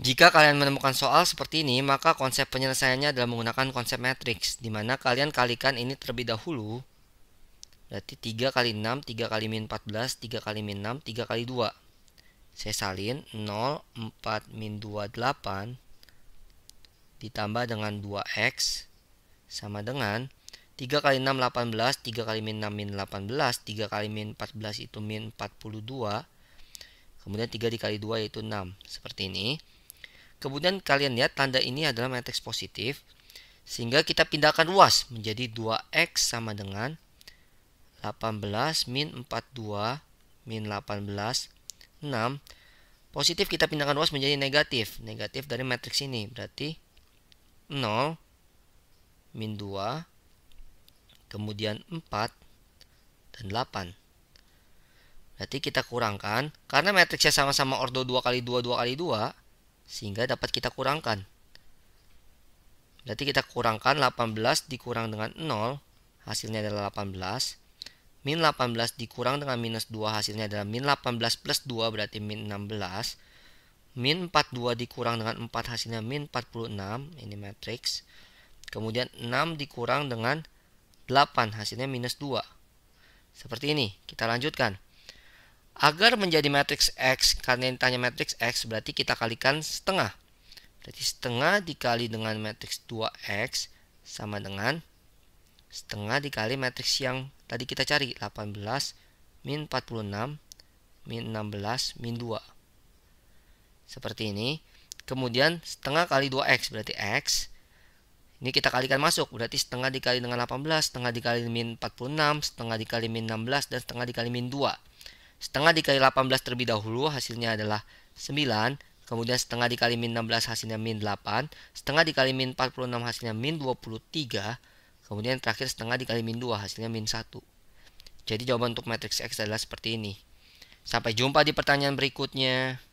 Jika kalian menemukan soal seperti ini, maka konsep penyelesaiannya adalah menggunakan konsep matriks, di mana kalian kalikan ini terlebih dahulu. Berarti 3 kali 6, 3 kali min 14, 3 kali min 6, 3 kali 2. Saya salin 0, 4 min 2, 8. Ditambah dengan 2x. Sama dengan 3 kali 6, 18. 3 kali min 6, min 18. 3 kali min 14 itu min 42. Kemudian 3 dikali 2 yaitu 6. Seperti ini. Kemudian kalian lihat tanda ini adalah matrix positif. Sehingga kita pindahkan ruas menjadi 2x sama dengan 18 min 42 min 18 6 positif kita pindahkan ruas menjadi negatif. Negatif dari matrix ini berarti 0 min 2 kemudian 4 dan 8. Berarti kita kurangkan karena matriksnya sama-sama ordo 2 kali 2 2 kali 2 sehingga dapat kita kurangkan. Berarti kita kurangkan 18 dikurang dengan 0, hasilnya adalah 18. Min 18 dikurang dengan minus 2, hasilnya adalah min 18 plus 2, berarti min 16. Min 42 dikurang dengan 4, hasilnya min 46, ini matrix. Kemudian 6 dikurang dengan 8, hasilnya minus 2. Seperti ini, kita lanjutkan. Agar menjadi matriks X, karena yang tanya matriks X, berarti kita kalikan setengah. Berarti setengah dikali dengan matriks 2X sama dengan setengah dikali matriks yang tadi kita cari, 18 min 46 min 16 min 2. Seperti ini. Kemudian setengah kali 2X berarti X. Ini kita kalikan masuk, berarti setengah dikali dengan 18, setengah dikali min 46, setengah dikali min 16, dan setengah dikali min 2. Setengah dikali 18 terlebih dahulu hasilnya adalah 9. Kemudian setengah dikali min 16 hasilnya min 8. Setengah dikali min 46 hasilnya min 23. Kemudian terakhir setengah dikali min 2 hasilnya min 1. Jadi jawaban untuk matriks X adalah seperti ini. Sampai jumpa di pertanyaan berikutnya.